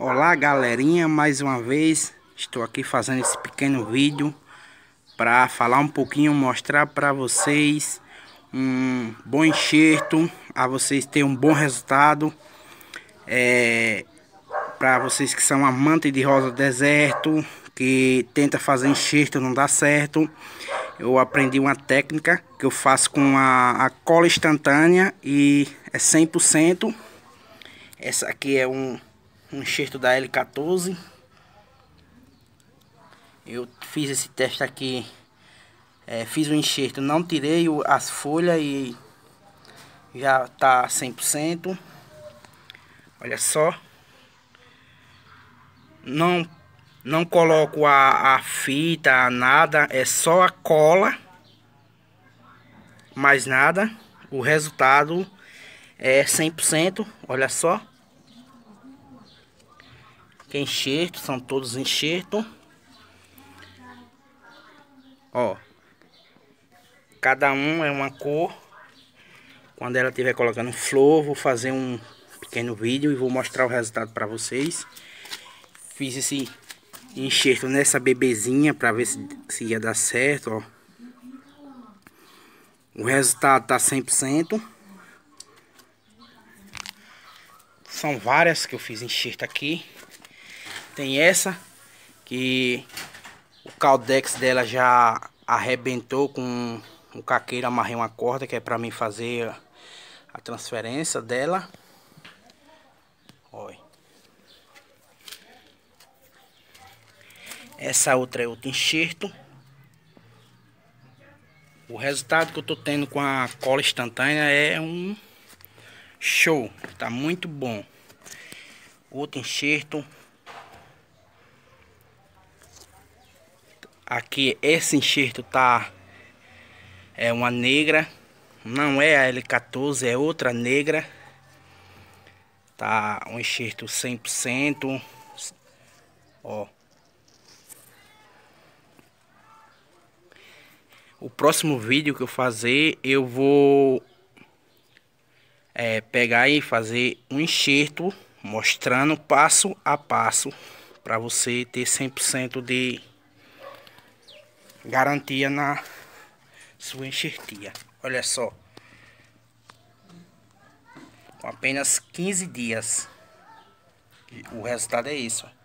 Olá galerinha, mais uma vez estou aqui fazendo esse pequeno vídeo para falar um pouquinho, mostrar para vocês um bom enxerto, a vocês terem um bom resultado, é, para vocês que são amantes de rosa deserto, que tenta fazer enxerto não dá certo, eu aprendi uma técnica que eu faço com a, a cola instantânea e é 100%, essa aqui é um um enxerto da L14. Eu fiz esse teste aqui, é, fiz o um enxerto, não tirei as folhas e já tá 100%. Olha só. Não não coloco a, a fita, nada, é só a cola, mais nada. O resultado é 100%, olha só. Que é enxerto, são todos enxerto. Ó. Cada um é uma cor. Quando ela estiver colocando flor, vou fazer um pequeno vídeo e vou mostrar o resultado para vocês. Fiz esse enxerto nessa bebezinha para ver se, se ia dar certo, ó. O resultado tá 100%. São várias que eu fiz enxerto aqui. Tem essa que o caldex dela já arrebentou com um caqueiro, amarrei uma corda que é para mim fazer a transferência dela. oi Essa outra é outro enxerto. O resultado que eu tô tendo com a cola instantânea é um show. Tá muito bom. Outro enxerto. Aqui esse enxerto tá é uma negra, não é a L14, é outra negra. Tá um enxerto 100%. Ó. O próximo vídeo que eu fazer, eu vou é, pegar e fazer um enxerto mostrando passo a passo para você ter 100% de garantia na sua enxertia. Olha só. Com apenas 15 dias. O resultado é isso.